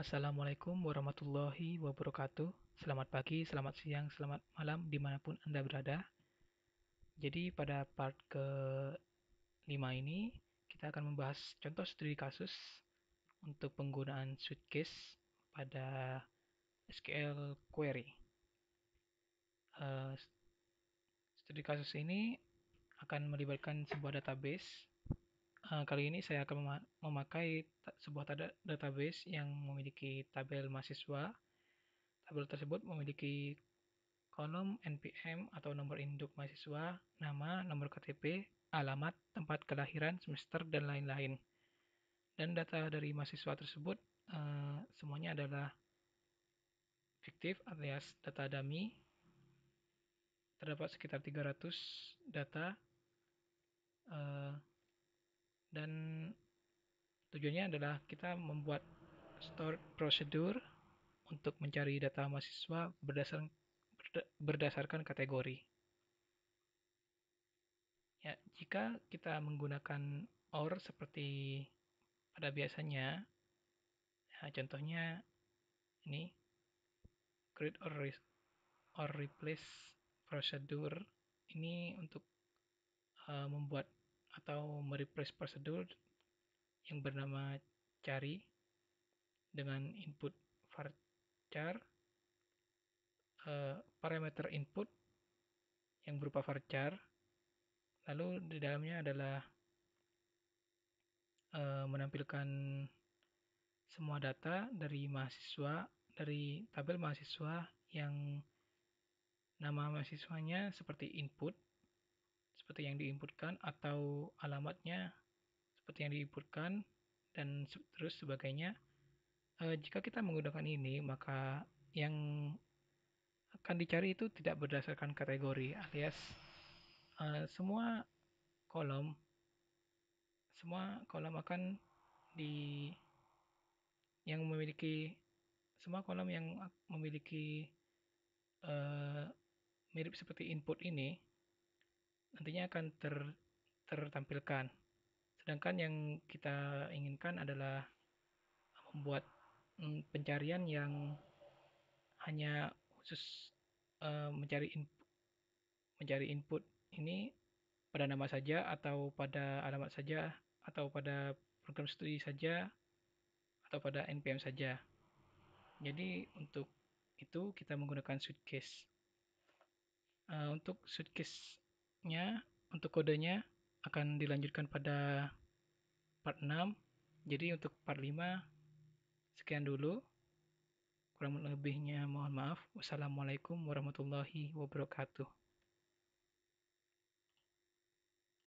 Assalamualaikum warahmatullahi wabarakatuh. Selamat pagi, selamat siang, selamat malam dimanapun Anda berada. Jadi pada part ke-5 ini kita akan membahas contoh studi kasus untuk penggunaan suitcase pada SQL query. Uh, studi kasus ini akan melibatkan sebuah database Eh, kali ini saya akan memakai sebuah database yang memiliki tabel mahasiswa. Tabel tersebut memiliki kolom NPM atau nomor induk mahasiswa, nama, nomor KTP, alamat, tempat kelahiran, semester, dan lain-lain. Dan data dari mahasiswa tersebut eh, semuanya adalah fiktif alias data dummy. Terdapat sekitar 300 data. Uh, dan tujuannya adalah kita membuat store prosedur untuk mencari data mahasiswa berdasarkan berdasarkan kategori. Ya, jika kita menggunakan OR seperti pada biasanya, ya, contohnya ini create or, re or replace procedure ini untuk uh, membuat atau merefresh prosedur yang bernama cari dengan input varchar uh, eh, parameter input yang berupa varchar lalu di dalamnya adalah uh, menampilkan semua data dari mahasiswa dari tabel mahasiswa yang nama mahasiswanya seperti input seperti yang diinputkan atau alamatnya seperti yang diinputkan dan terus sebagainya. E, jika kita menggunakan ini, maka yang akan dicari itu tidak berdasarkan kategori alias e, semua kolom semua kolom akan di yang memiliki semua kolom yang memiliki e, mirip seperti input ini nantinya akan ter, tertampilkan. Sedangkan yang kita inginkan adalah membuat mm, pencarian yang hanya khusus uh, mencari in, mencari input ini pada nama saja atau pada alamat saja atau pada program studi saja atau pada NPM saja. Jadi untuk itu kita menggunakan suitcase. Uh, untuk suitcase untuk kodenya akan dilanjutkan pada part 6. Jadi untuk part 5 sekian dulu. Kurang lebihnya mohon maaf. Wassalamualaikum warahmatullahi wabarakatuh.